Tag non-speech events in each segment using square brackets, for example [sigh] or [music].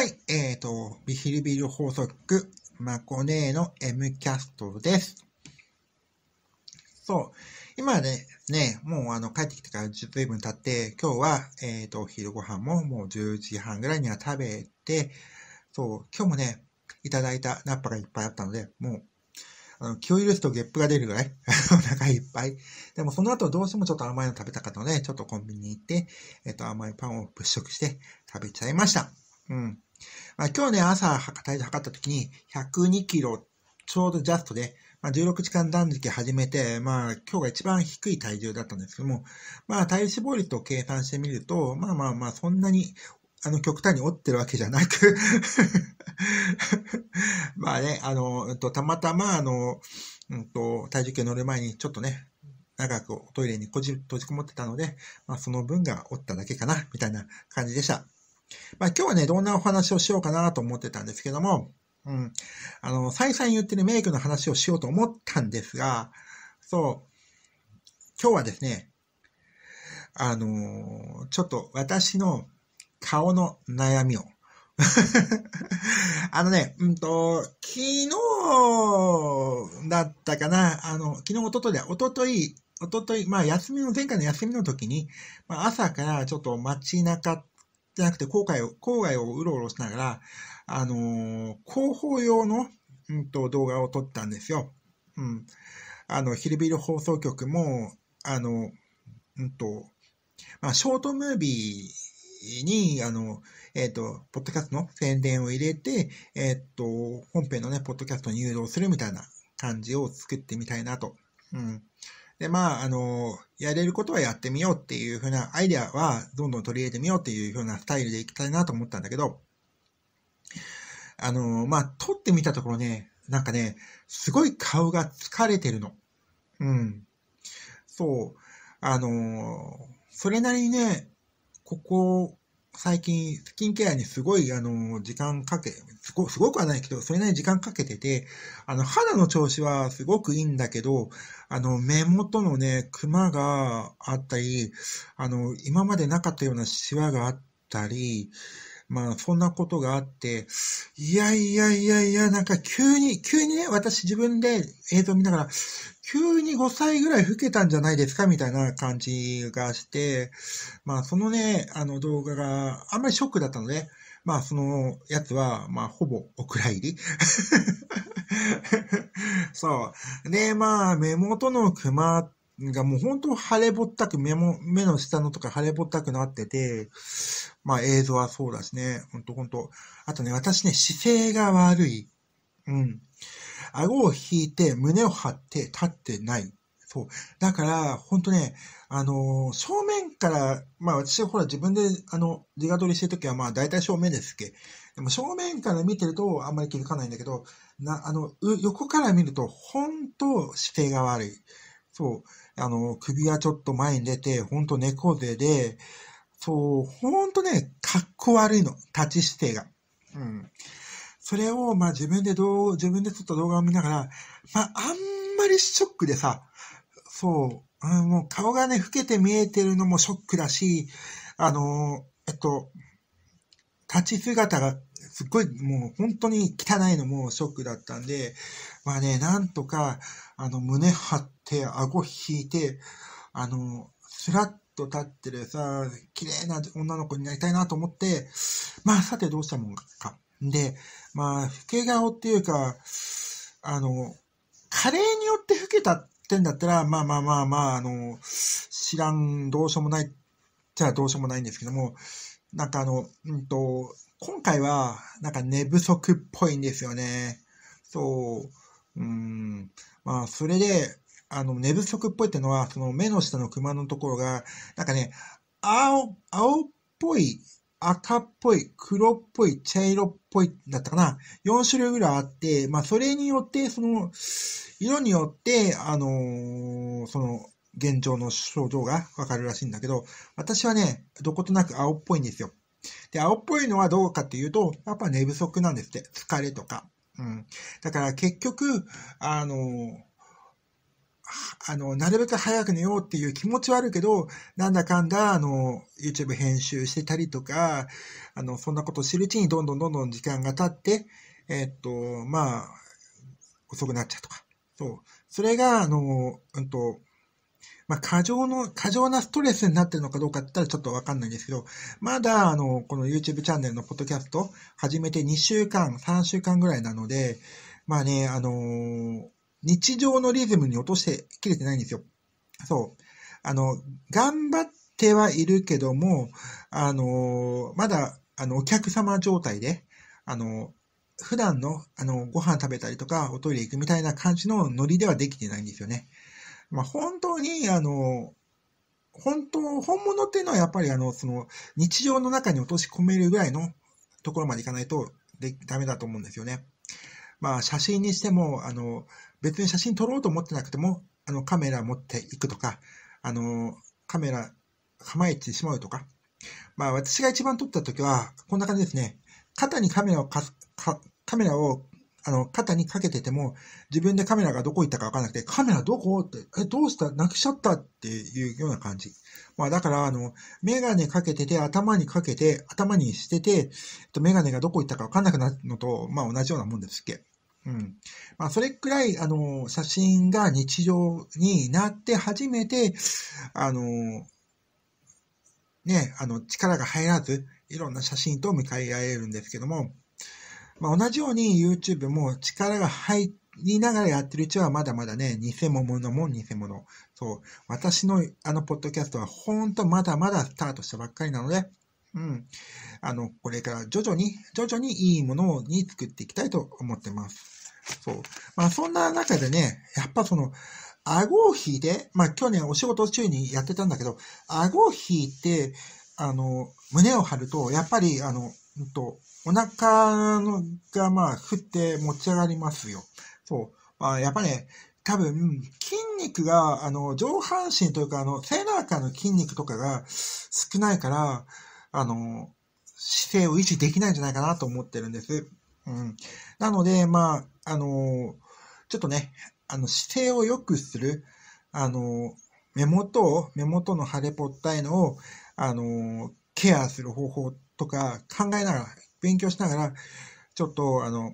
はい、えっ、ー、と、ビヒルビル法則、マコネーの M キャストです。そう、今ね、ね、もうあの帰ってきてからずいぶん経って、今日は、えっ、ー、と、昼ご飯ももう10時半ぐらいには食べて、そう、今日もね、いただいたナッパがいっぱいあったので、もう、あの、気を許すとゲップが出るぐらい、[laughs] お腹いっぱい。でもその後どうしてもちょっと甘いの食べたかったので、ちょっとコンビニに行って、えっ、ー、と、甘いパンを物色して食べちゃいました。うん。まあ、今日ね、朝体重測った時に102キロちょうどジャストで、まあ、16時間断食始めて、まあ今日が一番低い体重だったんですけども、まあ体脂肪率を計算してみると、まあまあまあそんなにあの、極端に折ってるわけじゃなく [laughs] まあね、あの、うん、とたまたま、あの、うんと、体重計乗る前にちょっとね、長くトイレにこじ閉じこもってたので、まあ、その分が折っただけかな、みたいな感じでした。まあ、今日はね、どんなお話をしようかなと思ってたんですけども、うん。あの、再三言ってるメイクの話をしようと思ったんですが、そう、今日はですね、あのちょっと私の顔の悩みを [laughs] あのね、うんと、昨日だったかな、あの、昨日、おとといおととい、おととい、まあ、休みの、前回の休みの時に、まあ、朝からちょっと街中じゃなくて郊外を、郊外をうろうろしながら、あのー、広報用の、うんと、動画を撮ったんですよ。うん。あの、ヒルビル放送局も、あの、うんと、まあ、ショートムービーに、あの、えっ、ー、と、ポッドキャストの宣伝を入れて、えっ、ー、と、本編のね、ポッドキャストに誘導するみたいな感じを作ってみたいなと。うん。で、まあ、あの、やれることはやってみようっていうふうな、アイデアはどんどん取り入れてみようっていうふうなスタイルでいきたいなと思ったんだけど、あの、まあ、撮ってみたところね、なんかね、すごい顔が疲れてるの。うん。そう。あの、それなりにね、ここ最近、スキンケアにすごい、あの、時間かけ、すご、すごくはないけど、それなりに時間かけてて、あの、肌の調子はすごくいいんだけど、あの、目元のね、クマがあったり、あの、今までなかったようなシワがあったり、まあ、そんなことがあって、いやいやいやいや、なんか急に、急にね、私自分で映像見ながら、急に5歳ぐらい老けたんじゃないですかみたいな感じがして、まあそのね、あの動画があんまりショックだったので、まあそのやつは、まあほぼお蔵入り。[laughs] そう。で、まあ目元のクマがもう本当腫れぼったく目も、目の下のとか腫れぼったくなってて、まあ映像はそうだしね、ほんとほんと。あとね、私ね、姿勢が悪い。うん。顎を引いて、胸を張って立ってない。そう。だから、本当ね、あの正面から、まあ私、ほら自分で、あの、自画撮りしてるときは、まあ大体正面ですけ。でも正面から見てるとあんまり気づかないんだけど、な、あの、横から見ると、本当姿勢が悪い。そう。あの、首がちょっと前に出て、ほんと猫背で、そう、本当ね、かっこ悪いの。立ち姿勢が。うん。それを、まあ自分で動う、自分で撮った動画を見ながら、まああんまりショックでさ、そう、うん、もう顔がね、老けて見えてるのもショックだし、あのえっと、立ち姿がすっごいもう本当に汚いのもショックだったんで、まあね、なんとか、あの、胸張って、顎引いて、あの、スラッと立ってるさ、綺麗な女の子になりたいなと思って、まあさてどうしたもんか。で、まあ、老け顔っていうか、あの、加齢によって老けたってんだったら、まあまあまあまあ、あの、知らん、どうしようもない、じゃあどうしようもないんですけども、なんかあの、うんと、今回は、なんか寝不足っぽいんですよね。そう、うん、まあ、それで、あの、寝不足っぽいってのは、その目の下のクマのところが、なんかね、青、青っぽい、赤っぽい、黒っぽい、茶色っぽいだったかな。4種類ぐらいあって、まあ、それによって、その、色によって、あのー、その、現状の症状がわかるらしいんだけど、私はね、どことなく青っぽいんですよ。で、青っぽいのはどうかっていうと、やっぱ寝不足なんですって。疲れとか。うん。だから結局、あのーあの、なるべく早く寝ようっていう気持ちはあるけど、なんだかんだ、あの、YouTube 編集してたりとか、あの、そんなこと知るうちにどんどんどんどん時間が経って、えっと、まあ、遅くなっちゃうとか。そう。それが、あの、うんと、まあ、過剰の、過剰なストレスになってるのかどうかって言ったらちょっとわかんないんですけど、まだ、あの、この YouTube チャンネルのポッドキャスト、始めて2週間、3週間ぐらいなので、まあね、あのー、日常のリズムに落として切れてないんですよ。そう。あの、頑張ってはいるけども、あの、まだ、あの、お客様状態で、あの、普段の、あの、ご飯食べたりとか、おトイレ行くみたいな感じのノリではできてないんですよね。まあ、本当に、あの、本当、本物っていうのはやっぱり、あの、その、日常の中に落とし込めるぐらいのところまでいかないとで、ダメだと思うんですよね。まあ、写真にしても、あの、別に写真撮ろうと思ってなくても、あのカメラ持っていくとか、あのカメラ構えてしまうとか、まあ私が一番撮った時は、こんな感じですね。肩にカメラをかか、カメラをあの、肩にかけてても、自分でカメラがどこ行ったかわからなくて、カメラどこって、え、どうしたなくしちゃったっていうような感じ。まあだから、あの、メガネかけてて、頭にかけて、頭にしてて、えっと、メガネがどこ行ったかわかんなくなるのと、まあ同じようなもんですっけ。うんまあ、それくらいあの写真が日常になって初めてあの、ね、あの力が入らずいろんな写真と向かい合えるんですけども、まあ、同じように YouTube も力が入りながらやってるうちはまだまだね偽物も偽物そう私のあのポッドキャストはほんとまだまだスタートしたばっかりなのでうん。あの、これから徐々に、徐々にいいものに作っていきたいと思ってます。そう。まあ、そんな中でね、やっぱその、顎を引いて、まあ、去年お仕事中にやってたんだけど、顎を引いて、あの、胸を張ると、やっぱり、あの、うんと、お腹のが、まあ、振って持ち上がりますよ。そう。まあ、やっぱね、多分、筋肉が、あの、上半身というか、あの、背中の筋肉とかが少ないから、あの、姿勢を維持できないんじゃないかなと思ってるんです。うん。なので、まあ、あの、ちょっとね、あの、姿勢を良くする、あの、目元を、目元の腫れぽったいのを、あの、ケアする方法とか考えながら、勉強しながら、ちょっと、あの、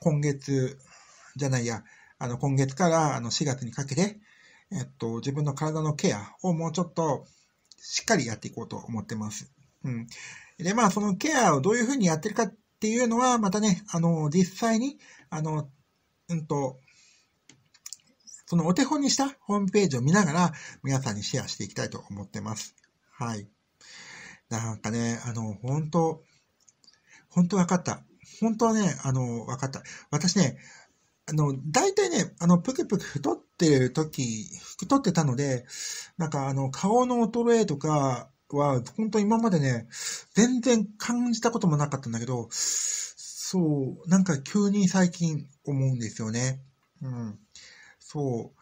今月じゃないや、あの、今月からあの4月にかけて、えっと、自分の体のケアをもうちょっとしっかりやっていこうと思ってます。うん。で、まあ、そのケアをどういうふうにやってるかっていうのは、またね、あの、実際に、あの、うんと、そのお手本にしたホームページを見ながら、皆さんにシェアしていきたいと思ってます。はい。なんかね、あの、本当本当分かった。本当はね、あの、分かった。私ね、あの、大体ね、あの、ぷくぷく太ってる時、太ってたので、なんかあの、顔の衰えとか、は、本当今までね、全然感じたこともなかったんだけど、そう、なんか急に最近思うんですよね。うん。そ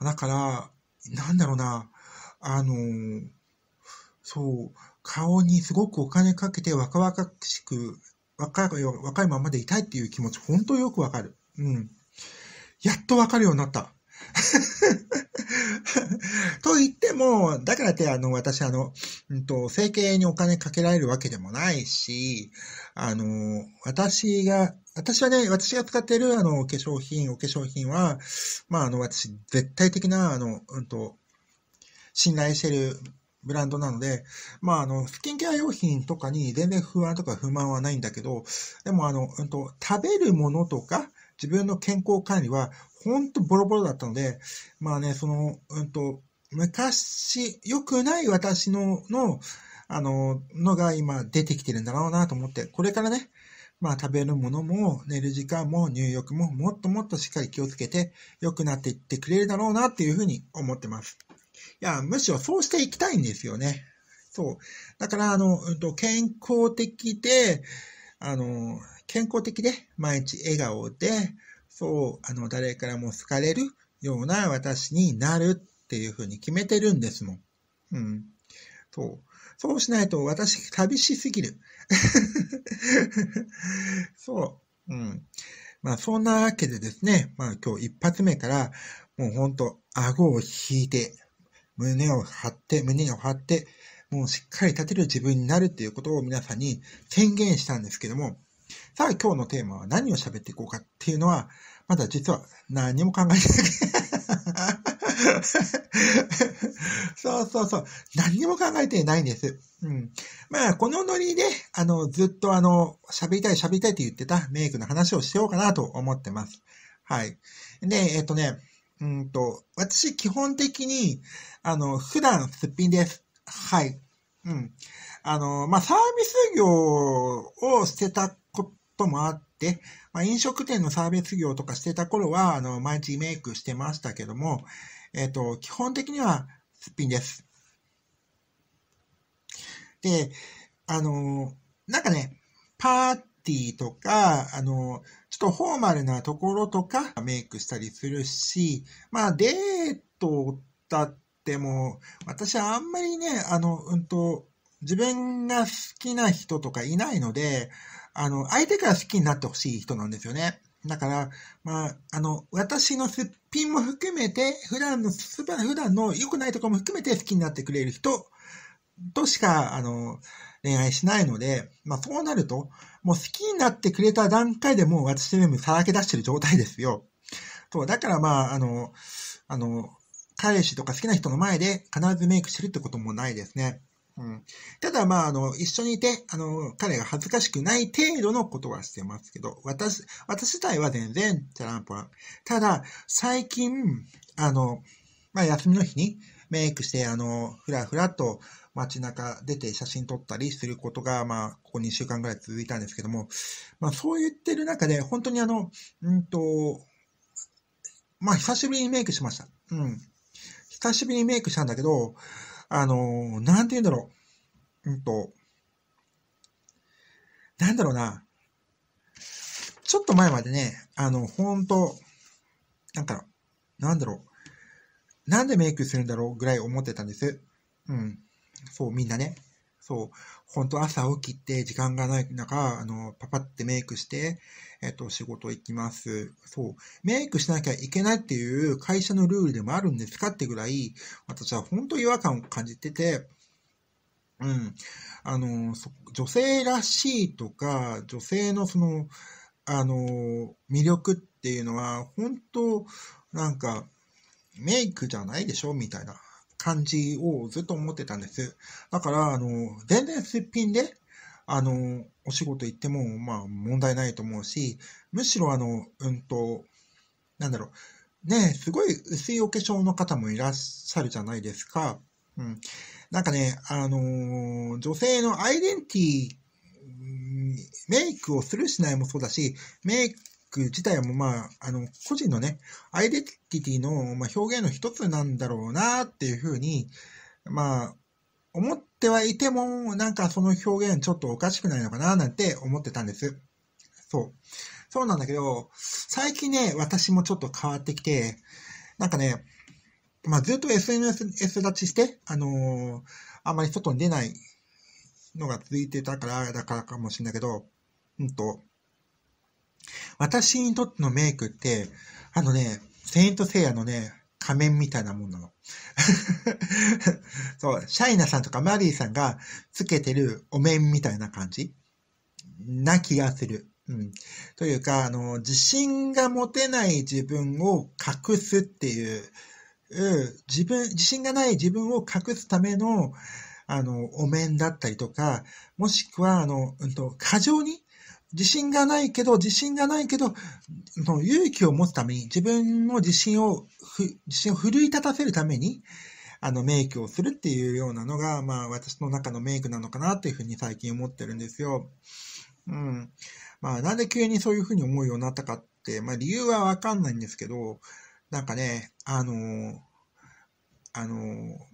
う。だから、なんだろうな、あのー、そう、顔にすごくお金かけて若々しく、若い、若いままでいたいっていう気持ち、本当よくわかる。うん。やっとわかるようになった。[laughs] と言っても、だからってあの、私あの、うんと、整形にお金かけられるわけでもないし、あの、私が、私はね、私が使ってるあの、化粧品、お化粧品は、まああの、私、絶対的な、あの、うんと、信頼してるブランドなので、まあ、あの、スキンケア用品とかに全然不安とか不満はないんだけど、でも、あの、うんと、食べるものとか、自分の健康管理はほんとボロボロだったので、まあね、その、うんと、昔、良くない私の、の、あの、のが今出てきてるんだろうなと思って、これからね、まあ食べるものも寝る時間も入浴ももっともっとしっかり気をつけて良くなっていってくれるだろうなっていうふうに思ってます。いや、むしろそうしていきたいんですよね。そう。だから、あの、うんと、健康的で、あの、健康的で、毎日笑顔で、そう、あの、誰からも好かれるような私になるっていうふうに決めてるんですもん。うん。そう。そうしないと私寂しすぎる。[laughs] そう。うん。まあそんなわけでですね、まあ今日一発目から、もうほんと顎を引いて、胸を張って、胸を張って、もうしっかり立てる自分になるっていうことを皆さんに宣言したんですけども、さあ今日のテーマは何を喋っていこうかっていうのは、まだ実は何も考えてない。[laughs] そうそうそう。何も考えてないんです。うん。まあ、このノリで、あの、ずっとあの、喋りたい喋りたいって言ってたメイクの話をしようかなと思ってます。はい。で、えっとね、うんと、私基本的に、あの、普段すっぴんです。はい。うん。あの、まあ、サービス業をしてたともあって、まあ、飲食店のサービス業とかしてた頃は、あの、毎日メイクしてましたけども、えっ、ー、と、基本的にはすっぴんです。で、あの、なんかね、パーティーとか、あの、ちょっとフォーマルなところとかメイクしたりするし、まあデートだっても、私はあんまりね、あの、うんと、自分が好きな人とかいないので、あの、相手から好きになってほしい人なんですよね。だから、まあ、あの、私のすっぴんも含めて、普段の、普段の良くないとこも含めて好きになってくれる人としか、あの、恋愛しないので、まあそうなると、もう好きになってくれた段階でもう私全部さらけ出してる状態ですよ。そう、だからまあ、あの、あの、彼氏とか好きな人の前で必ずメイクしてるってこともないですね。うん、ただ、まあ、あの、一緒にいて、あの、彼が恥ずかしくない程度のことはしてますけど、私、私自体は全然、チャランポラン。ただ、最近、あの、まあ、休みの日にメイクして、あの、ふらふらと街中出て写真撮ったりすることが、まあ、ここ2週間ぐらい続いたんですけども、まあ、そう言ってる中で、本当にあの、うんと、まあ、久しぶりにメイクしました。うん。久しぶりにメイクしたんだけど、あのー、なんて言うんだろう。うんと、なんだろうな。ちょっと前までね、あの、ほんと、なんか、なんだろう。なんでメイクするんだろうぐらい思ってたんです。うん。そう、みんなね。そう、本当朝起きて時間がない中、あの、パパってメイクして、えっと、仕事行きます。そう、メイクしなきゃいけないっていう会社のルールでもあるんですかってぐらい、私は本当違和感を感じてて、うん、あの、女性らしいとか、女性のその、あの、魅力っていうのは、本当なんか、メイクじゃないでしょみたいな。感じをずっと思ってたんです。だから、あの、全然すっぴんで、あの、お仕事行っても、まあ、問題ないと思うし、むしろ、あの、うんと、なんだろう、ね、すごい薄いお化粧の方もいらっしゃるじゃないですか。うん。なんかね、あの女性のアイデンティティメイクをするしないもそうだし、メイク自体もまあ、あの、個人のね、アイデンティティの、ま表現の一つなんだろうなっていうふうに、まあ、思ってはいても、なんかその表現ちょっとおかしくないのかななんて思ってたんです。そう。そうなんだけど、最近ね、私もちょっと変わってきて、なんかね、まあ、ずっと SNS 立ちして、あのー、あんまり外に出ないのが続いてたから、だからかもしれないけど、うんと、私にとってのメイクって、あのね、セイントセイヤのね、仮面みたいなもんなの。[laughs] そう、シャイナさんとかマリーさんがつけてるお面みたいな感じな気がする。うん。というか、あの、自信が持てない自分を隠すっていう、うん、自分、自信がない自分を隠すための、あの、お面だったりとか、もしくは、あの、うんと、過剰に自信がないけど、自信がないけど、の勇気を持つために、自分の自信を、自信を奮い立たせるために、あの、メイクをするっていうようなのが、まあ、私の中のメイクなのかなっていうふうに最近思ってるんですよ。うん。まあ、なんで急にそういうふうに思うようになったかって、まあ、理由はわかんないんですけど、なんかね、あのー、あの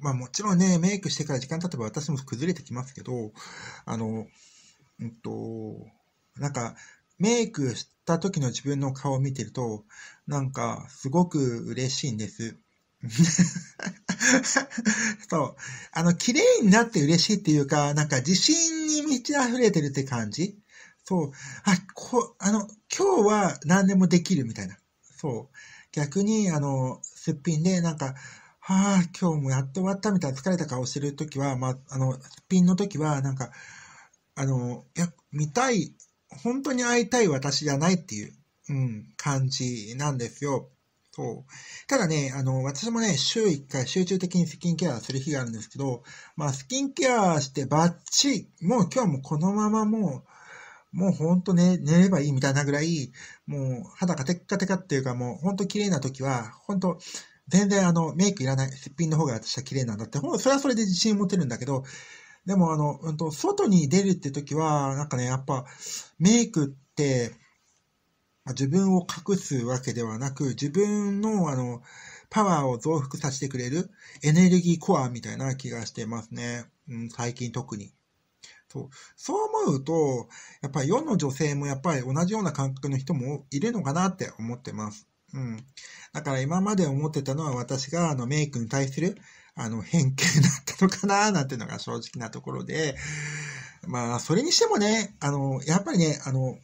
まあ、もちろんね、メイクしてから時間経てば私も崩れてきますけど、あの、うんと、なんか、メイクした時の自分の顔を見てると、なんか、すごく嬉しいんです。[laughs] そう。あの、綺麗になって嬉しいっていうか、なんか自信に満ち溢れてるって感じそう。あ、こ、あの、今日は何でもできるみたいな。そう。逆に、あの、すっぴんで、なんか、はあ、今日もやっと終わったみたいな疲れた顔してるときは、まあ、あの、すっぴんのときは、なんか、あの、いや、見たい、本当に会いたい私じゃないっていう、うん、感じなんですよ。そう。ただね、あの、私もね、週1回集中的にスキンケアする日があるんですけど、まあ、スキンケアしてバッチリ、もう今日もこのままもう、もうほんとね、寝ればいいみたいなぐらい、もう肌がテッカテカっていうかもうほんと綺麗な時は、ほんと、全然あの、メイクいらない、すっぴんの方が私は綺麗なんだって、ほんそれはそれで自信持てるんだけど、でもあの、うんと、外に出るって時は、なんかね、やっぱ、メイクって、自分を隠すわけではなく、自分の、あの、パワーを増幅させてくれるエネルギーコアみたいな気がしてますね。うん、最近特に。そう。そう思うと、やっぱり世の女性もやっぱり同じような感覚の人もいるのかなって思ってます。うん。だから今まで思ってたのは私があのメイクに対するあの、変形だったのかななんていうのが正直なところで、まあ、それにしてもね、あの、やっぱりね、あの、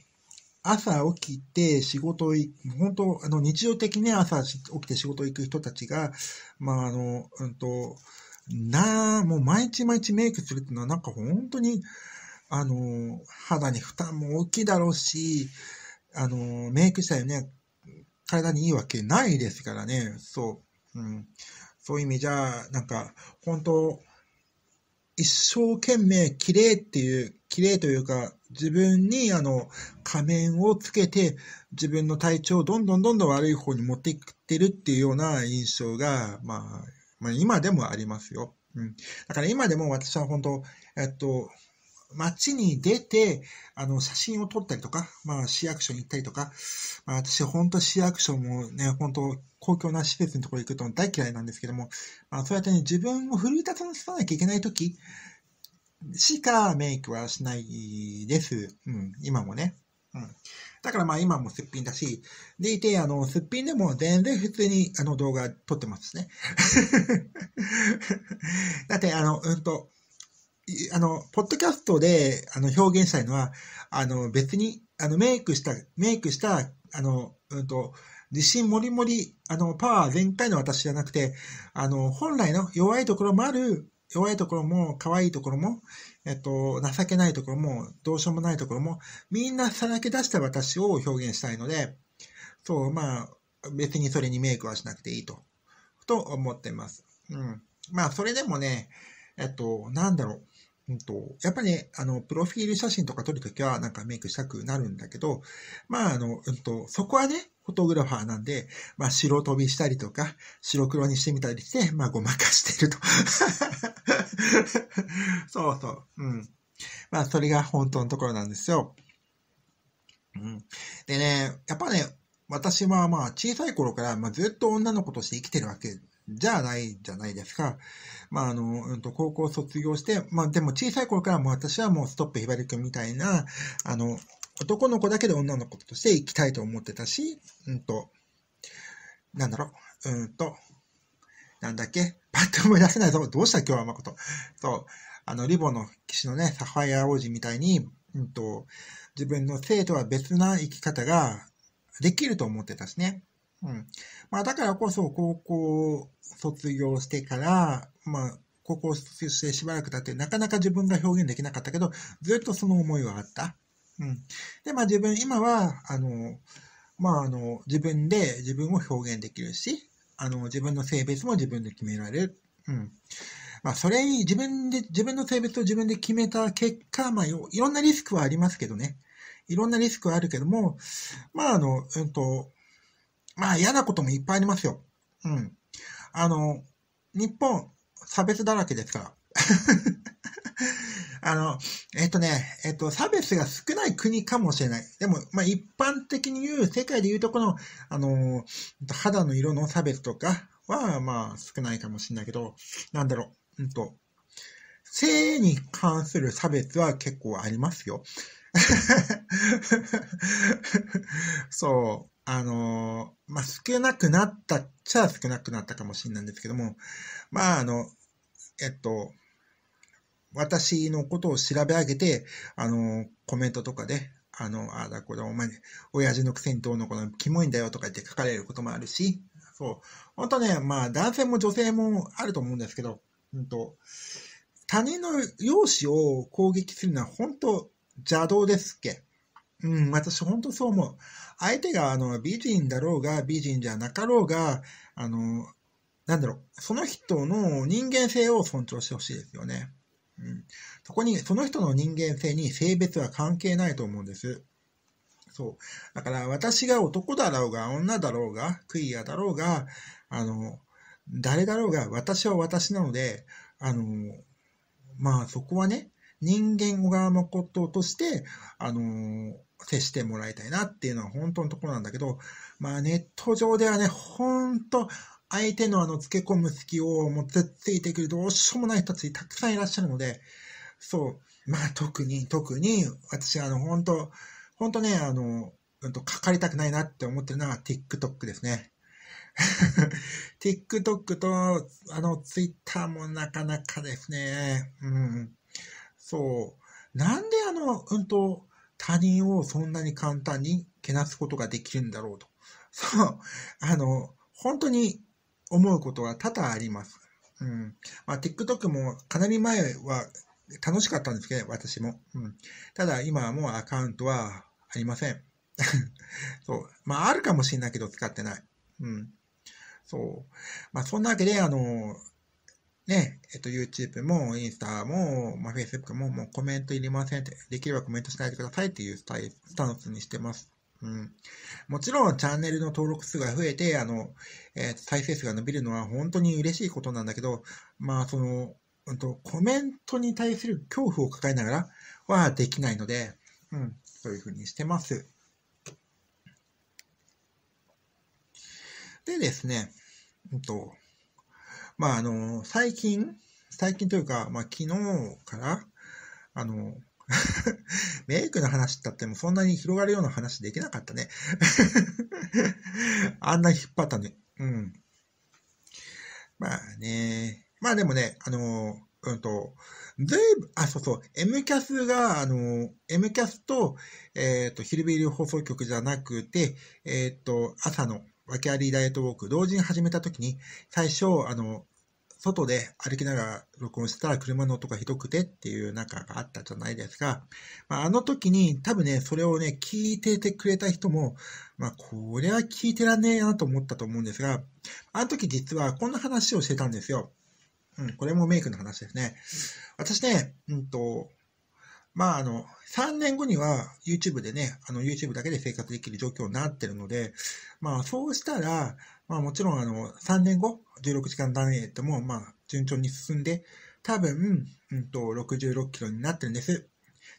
朝起きて仕事行本当、あの、日常的に、朝起きて仕事行く人たちが、まあ、あの、うんと、なあ、もう毎日毎日メイクするっていうのはなんか本当に、あの、肌に負担も大きいだろうし、あの、メイクしたよね、体にいいわけないですからね、そう。うん。そういう意味じゃ、なんか、本当、一生懸命綺麗っていう、綺麗というか、自分にあの仮面をつけて自分の体調をどんどんどんどん悪い方に持っていってるっていうような印象が、まあ、まあ、今でもありますよ。うん。だから今でも私は本当、えっと、街に出て、あの、写真を撮ったりとか、まあ、市役所に行ったりとか、まあ、私、本当市役所もね、本当公共な施設のところ行くと大嫌いなんですけども、まあ、そうやってね、自分を奮い立たせなきゃいけないときしかメイクはしないです。うん、今もね。うん。だからまあ今もすっぴんだし、でいて、あの、すっぴんでも全然普通にあの動画撮ってますね。[laughs] だって、あの、うんと、あの、ポッドキャストであの表現したいのは、あの、別に、あの、メイクした、メイクした、あの、うんと、自信もりもり、あの、パワー全開の私じゃなくて、あの、本来の弱いところもある、弱いところも、可愛いところも、えっと、情けないところも、どうしようもないところも、みんなさらけ出した私を表現したいので、そう、まあ、別にそれにメイクはしなくていいと、と思ってます。うん。まあ、それでもね、えっと、なんだろう。うんと、やっぱり、ね、あの、プロフィール写真とか撮るときはなんかメイクしたくなるんだけど、まあ、あの、うんと、そこはね、フォトグラファーなんで、まあ、白飛びしたりとか、白黒にしてみたりして、まあ、ごまかしてると。[laughs] そうそう。うん。まあ、それが本当のところなんですよ。うん。でね、やっぱね、私はまあ、小さい頃から、まあ、ずっと女の子として生きてるわけじゃないじゃないですか。まあ、あの、うんと、高校卒業して、まあ、でも小さい頃からも私はもうストップひばりくんみたいな、あの、男の子だけで女の子として生きたいと思ってたし、うんと、なんだろう、うんと、なんだっけ、パッと思い出せないぞ。どうした今日は誠。そう、あの、リボの騎士のね、サファイア王子みたいに、うんと、自分の生とは別な生き方ができると思ってたしね。うん。まあ、だからこそ、高校卒業してから、まあ、高校卒業してしばらく経って、なかなか自分が表現できなかったけど、ずっとその思いはあった。うん。で、まあ自分、今は、あの、まあ、あの、自分で自分を表現できるし、あの、自分の性別も自分で決められる。うん。まあ、それに、自分で、自分の性別を自分で決めた結果、まあ、いろんなリスクはありますけどね。いろんなリスクはあるけども、まあ、あの、うんと、まあ嫌なこともいっぱいありますよ。うん。あの、日本、差別だらけですから。[laughs] あの、えっとね、えっと、差別が少ない国かもしれない。でも、まあ、一般的に言う、世界で言うとこの、あの、肌の色の差別とかは、まあ、少ないかもしれないけど、なんだろう、うんと、性に関する差別は結構ありますよ。[laughs] そう。あのー、まあ、少なくなったっちゃ少なくなったかもしれないんですけども、まあ、あの、えっと、私のことを調べ上げて、あの、コメントとかで、あの、あだこれお前、親父のくせにどうのこのキモいんだよとか言って書かれることもあるし、そう。本当ね、まあ、男性も女性もあると思うんですけど、うんと、他人の容姿を攻撃するのは本当邪道ですっけ。うん、私本当そう思う。相手があの美人だろうが美人じゃなかろうが、あの、なんだろう、その人の人間性を尊重してほしいですよね。うん。そこに、その人の人間性に性別は関係ないと思うんです。そう。だから私が男だろうが女だろうがクイアだろうが、あの、誰だろうが私は私なので、あの、まあそこはね、人間側のこととして、あの接してもらいたいなっていうのは本当のところなんだけど、まあネット上ではね、本当相手のあの、付け込む隙をもうついてくるどうしようもない人たちたくさんいらっしゃるので、そう、まあ特に特に、私あの、本当本当ね、あの、うんと、かかりたくないなって思ってるのは TikTok ですね。[laughs] TikTok と、あの、Twitter もなかなかですね。うん。そう。なんであの、うんと、他人をそんなに簡単にけなすことができるんだろうと。そう、あの、本当に思うことは多々あります。うん。まあ、TikTok もかなり前は楽しかったんですけど、私も。うん。ただ、今はもうアカウントはありません。[laughs] そう。まあ、あるかもしれないけど、使ってない。うん。そう。まあ、そんなわけで、あの、ね、えっと、YouTube も、インスタも、まあ、Facebook も、もうコメントいりませんって、できればコメントしないでくださいっていうスタイスタンスにしてます。うん。もちろん、チャンネルの登録数が増えて、あの、えー、再生数が伸びるのは本当に嬉しいことなんだけど、まあ、その、うんと、コメントに対する恐怖を抱えながらはできないので、うん、そういうふうにしてます。でですね、うんと、まあ、あの、最近、最近というか、まあ、昨日から、あの、[laughs] メイクの話だってもそんなに広がるような話できなかったね [laughs] あんな引っ張ったね。うん。まあね。まあでもね、あの、うんと、ずいぶん、あ、そうそう、M キャスが、あの、M キャスと、えっ、ー、と、昼ビール放送局じゃなくて、えっ、ー、と、朝の、訳ありダイエットウォーク、同時に始めた時に、最初、あの、外で歩きながら録音してたら車の音がひどくてっていう中があったじゃないですか。まあ、あの時に多分ね、それをね、聞いててくれた人も、まあ、これは聞いてらんねえなと思ったと思うんですが、あの時実はこんな話をしてたんですよ。うん、これもメイクの話ですね。私ね、うんと、まあ、あの、3年後には YouTube でね、あの YouTube だけで生活できる状況になってるので、まあ、そうしたら、まあ、もちろん、あの、3年後、16時間ダイエットも、まあ、順調に進んで、多分、うんと、66キロになってるんです。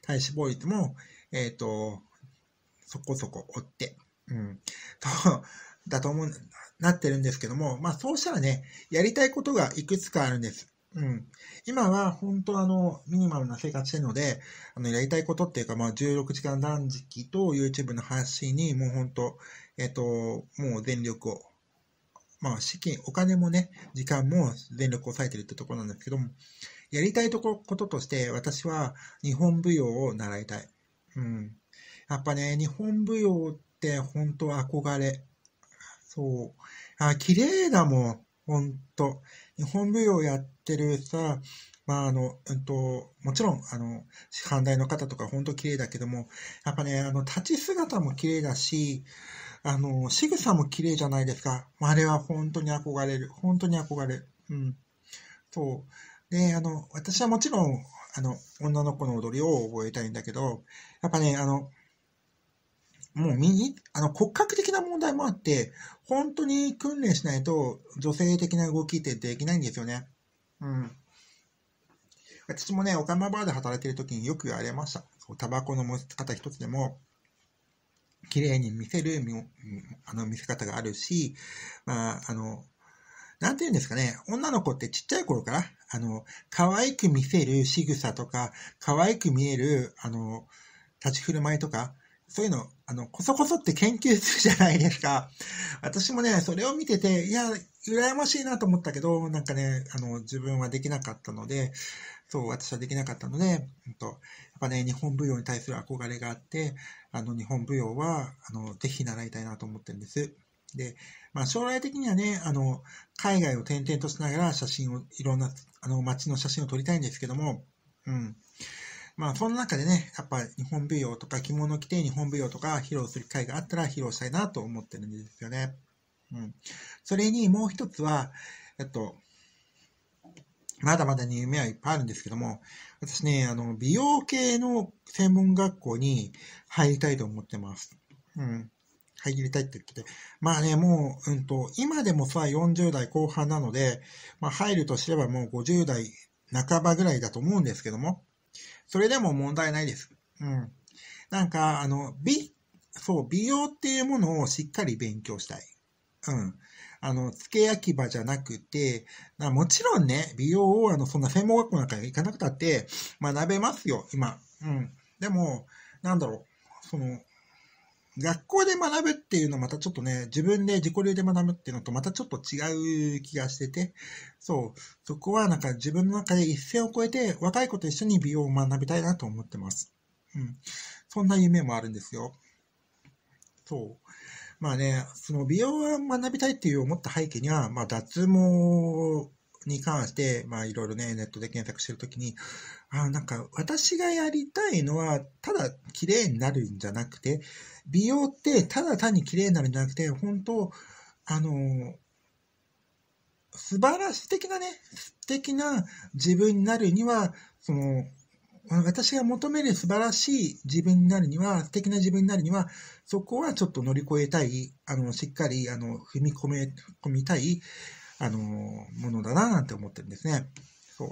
体脂肪率も、えっ、ー、と、そこそこ追って、うん、と、だと思う、なってるんですけども、まあ、そうしたらね、やりたいことがいくつかあるんです。うん、今は本当あのミニマルな生活してるのであのやりたいことっていうか、まあ、16時間断食と YouTube の発信にもう本当、えっと、もう全力を、まあ、資金お金もね時間も全力を抑えてるってところなんですけどもやりたいとここととして私は日本舞踊を習いたい、うん、やっぱね日本舞踊って本当憧れそうあ綺麗だもんほんと。日本舞踊やってるさ、まああの、えっと、もちろん、あの、寛大の方とかほんと綺麗だけども、やっぱね、あの、立ち姿も綺麗だし、あの、仕草も綺麗じゃないですか。あれは本当に憧れる。本当に憧れる。うん。そう。で、あの、私はもちろん、あの、女の子の踊りを覚えたいんだけど、やっぱね、あの、もう身に、あの骨格的な問題もあって、本当に訓練しないと女性的な動きってできないんですよね。うん。私もね、オカマバーで働いてる時によく言われました。タバコの持ち方一つでも、綺麗に見せるあの見せ方があるし、まあ、あの、なんて言うんですかね、女の子ってちっちゃい頃から、あの、可愛く見せる仕草とか、可愛く見える、あの、立ち振る舞いとか、そういうのあの、こそこそって研究するじゃないですか。[laughs] 私もね、それを見てて、いや、羨ましいなと思ったけど、なんかね、あの、自分はできなかったので、そう、私はできなかったので、うんと、やっぱね、日本舞踊に対する憧れがあって、あの、日本舞踊は、あの、ぜひ習いたいなと思ってるんです。で、まあ、将来的にはね、あの、海外を転々としながら写真を、いろんな、あの、街の写真を撮りたいんですけども、うん。まあ、その中でね、やっぱ日本舞踊とか着物着て日本舞踊とか披露する機会があったら披露したいなと思ってるんですよね。うん。それにもう一つは、えっと、まだまだに夢はいっぱいあるんですけども、私ね、あの、美容系の専門学校に入りたいと思ってます。うん。入りたいって言ってて。まあね、もう、うんと、今でもさ、40代後半なので、まあ入るとすればもう50代半ばぐらいだと思うんですけども、それでも問題ないです。うん。なんか、あの、美、そう、美容っていうものをしっかり勉強したい。うん。あの、付け焼き場じゃなくて、もちろんね、美容を、あの、そんな専門学校なんか行かなくたって、学べますよ、今。うん。でも、なんだろう、その、学校で学ぶっていうのまたちょっとね、自分で自己流で学ぶっていうのとまたちょっと違う気がしてて、そう、そこはなんか自分の中で一線を越えて若い子と一緒に美容を学びたいなと思ってます。うん。そんな夢もあるんですよ。そう。まあね、その美容を学びたいっていう思った背景には、まあ脱毛に関して、まあいろいろね、ネットで検索してるときに、あなんか私がやりたいのは、ただ綺麗になるんじゃなくて、美容ってただ単に綺麗になるんじゃなくて、本当あの、素晴らしい敵なね、素敵な自分になるには、その、私が求める素晴らしい自分になるには、素敵な自分になるには、そこはちょっと乗り越えたい、あの、しっかり、あの、踏み込め、込みたい、あのものだななんて思ってるんですね。そう。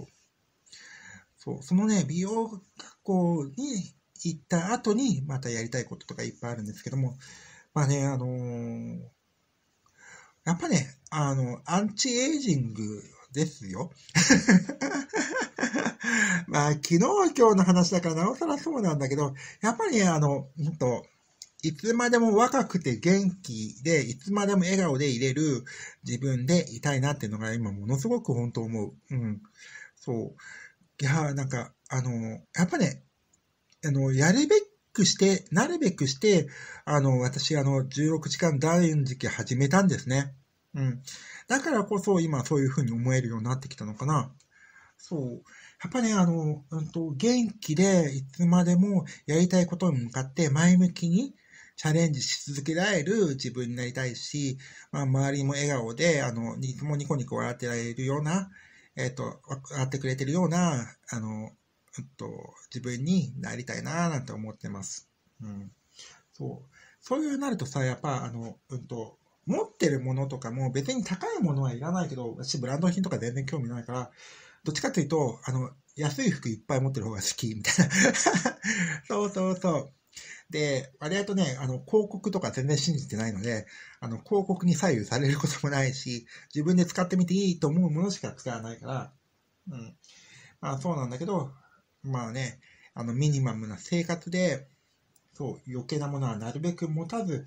そう。そのね、美容学校に行った後に、またやりたいこととかいっぱいあるんですけども、まあね、あのー、やっぱね、あの、アンチエイジングですよ。[laughs] まあ、昨日今日の話だからなおさらそうなんだけど、やっぱり、ね、あの、ほんと、いつまでも若くて元気で、いつまでも笑顔でいれる自分でいたいなっていうのが今ものすごく本当思う。うん。そう。いや、なんか、あの、やっぱね、あの、やるべくして、なるべくして、あの、私、あの、16時間第時期始めたんですね。うん。だからこそ今そういうふうに思えるようになってきたのかな。そう。やっぱね、あの、うんと、元気でいつまでもやりたいことに向かって前向きにチャレンジし続けられる自分になりたいし、まあ、周りも笑顔で、あの、いつもニコニコ笑ってられるような、えっ、ー、と、笑ってくれてるような、あの、えっと、自分になりたいなぁなんて思ってます。うん。そう。そういうなるとさ、やっぱ、あの、うんと、持ってるものとかも別に高いものはいらないけど、私ブランド品とか全然興味ないから、どっちかというと、あの、安い服いっぱい持ってる方が好き、みたいな。[laughs] そうそうそう。で、割合とね、あの、広告とか全然信じてないので、あの、広告に左右されることもないし、自分で使ってみていいと思うものしか使わないから、うん。まあそうなんだけど、まあね、あの、ミニマムな生活で、そう、余計なものはなるべく持たず、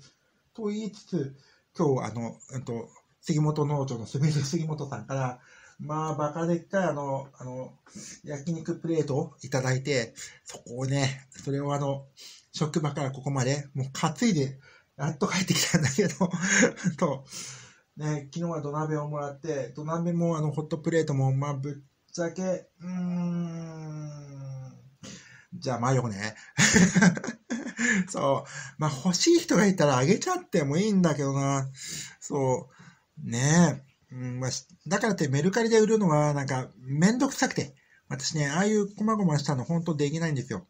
と言いつつ、今日、あの、うんと、杉本農場のすみれ杉本さんから、まあ、バカでっかい、あの、あの、焼肉プレートをいただいて、そこをね、それをあの、職場からここまで、もう担いで、やっと帰ってきたんだけど [laughs] と、ね、昨日は土鍋をもらって、土鍋もあのホットプレートも、まあ、ぶっちゃけ、うーん、じゃあよくね。[laughs] そう。まあ、欲しい人がいたらあげちゃってもいいんだけどな。そう。ねえ。うん、まあ、だからってメルカリで売るのは、なんか、めんどくさくて。私ね、ああいう細々したの本当できないんですよ。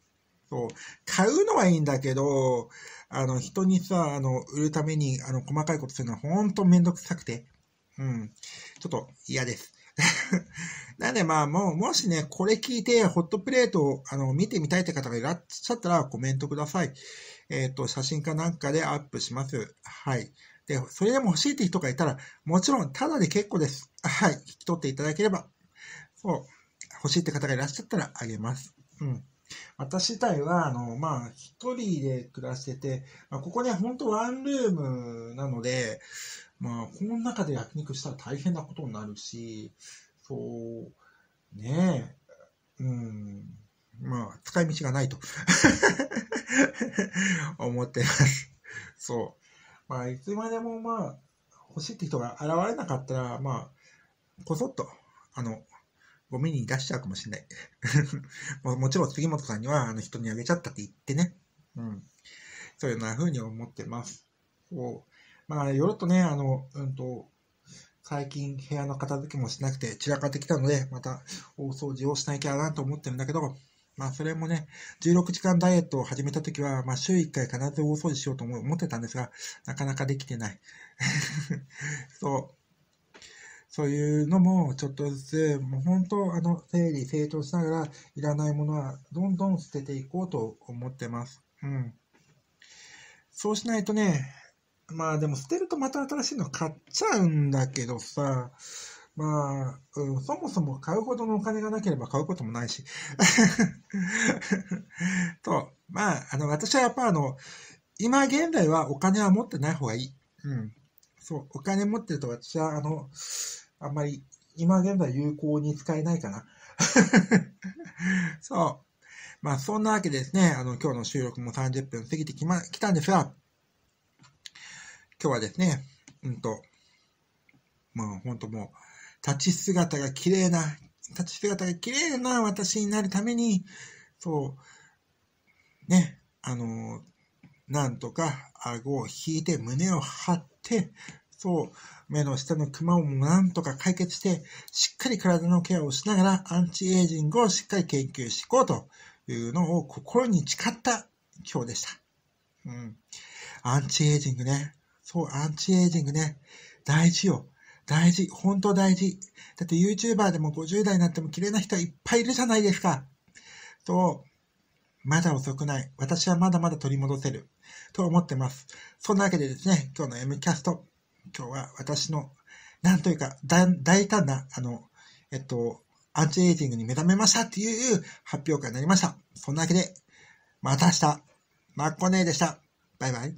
そう、買うのはいいんだけど、あの、人にさ、あの、売るために、あの、細かいことするのはほんとめんどくさくて、うん、ちょっと嫌です。[laughs] なんでまあ、もう、もしね、これ聞いて、ホットプレートを、あの、見てみたいって方がいらっしゃったら、コメントください。えっ、ー、と、写真かなんかでアップします。はい。で、それでも欲しいって人がいたら、もちろん、ただで結構です。はい。引き取っていただければ、そう、欲しいって方がいらっしゃったらあげます。うん。私自体は、あの、まあ、一人で暮らしてて、まあ、ここね、本当ワンルームなので、まあ、この中で焼肉したら大変なことになるし、そう、ねえ、うん、まあ、使い道がないと [laughs] 思ってます。そう。まあ、いつまでもまあ、欲しいって人が現れなかったら、まあ、こそっと、あの、ゴミに出しちゃうかもしれない。[laughs] ももちろん杉本さんにはあの人にあげちゃったって言ってね。うん。そういうふう風に思ってます。そう。まあ、よろとね、あの、うんと、最近部屋の片付けもしなくて散らかってきたので、また大掃除をしなきゃなと思ってるんだけど、まあそれもね、16時間ダイエットを始めた時は、まあ週1回必ず大掃除しようと思ってたんですが、なかなかできてない。[laughs] そう。そういうのもちょっとずつ、もう本当、あの、整理整頓しながら、いらないものはどんどん捨てていこうと思ってます。うん。そうしないとね、まあでも捨てるとまた新しいの買っちゃうんだけどさ、まあ、うん、そもそも買うほどのお金がなければ買うこともないし。[laughs] と、まあ、あの、私はやっぱあの、今現在はお金は持ってない方がいい。うん。そう、お金持ってると私は、あの、あんまり今現在有効に使えないかな。[laughs] そう。まあそんなわけですね、あの今日の収録も30分過ぎてきま、来たんですが、今日はですね、うんと、まあ本当もう、立ち姿が綺麗な、立ち姿が綺麗な私になるために、そう、ね、あの、なんとか顎を引いて胸を張って、そう、目の下のクマをなんとか解決して、しっかり体のケアをしながら、アンチエイジングをしっかり研究していこうというのを心に誓った今日でした。うん。アンチエイジングね。そう、アンチエイジングね。大事よ。大事。本当大事。だって YouTuber でも50代になっても綺麗な人はいっぱいいるじゃないですか。と、まだ遅くない。私はまだまだ取り戻せる。と思ってます。そんなわけでですね、今日の M キャスト、今日は私の、なんというか、大胆な、あの、えっと、アンチエイティングに目覚めましたっていう発表会になりました。そんなわけで、また明日、マッコネーでした。バイバイ。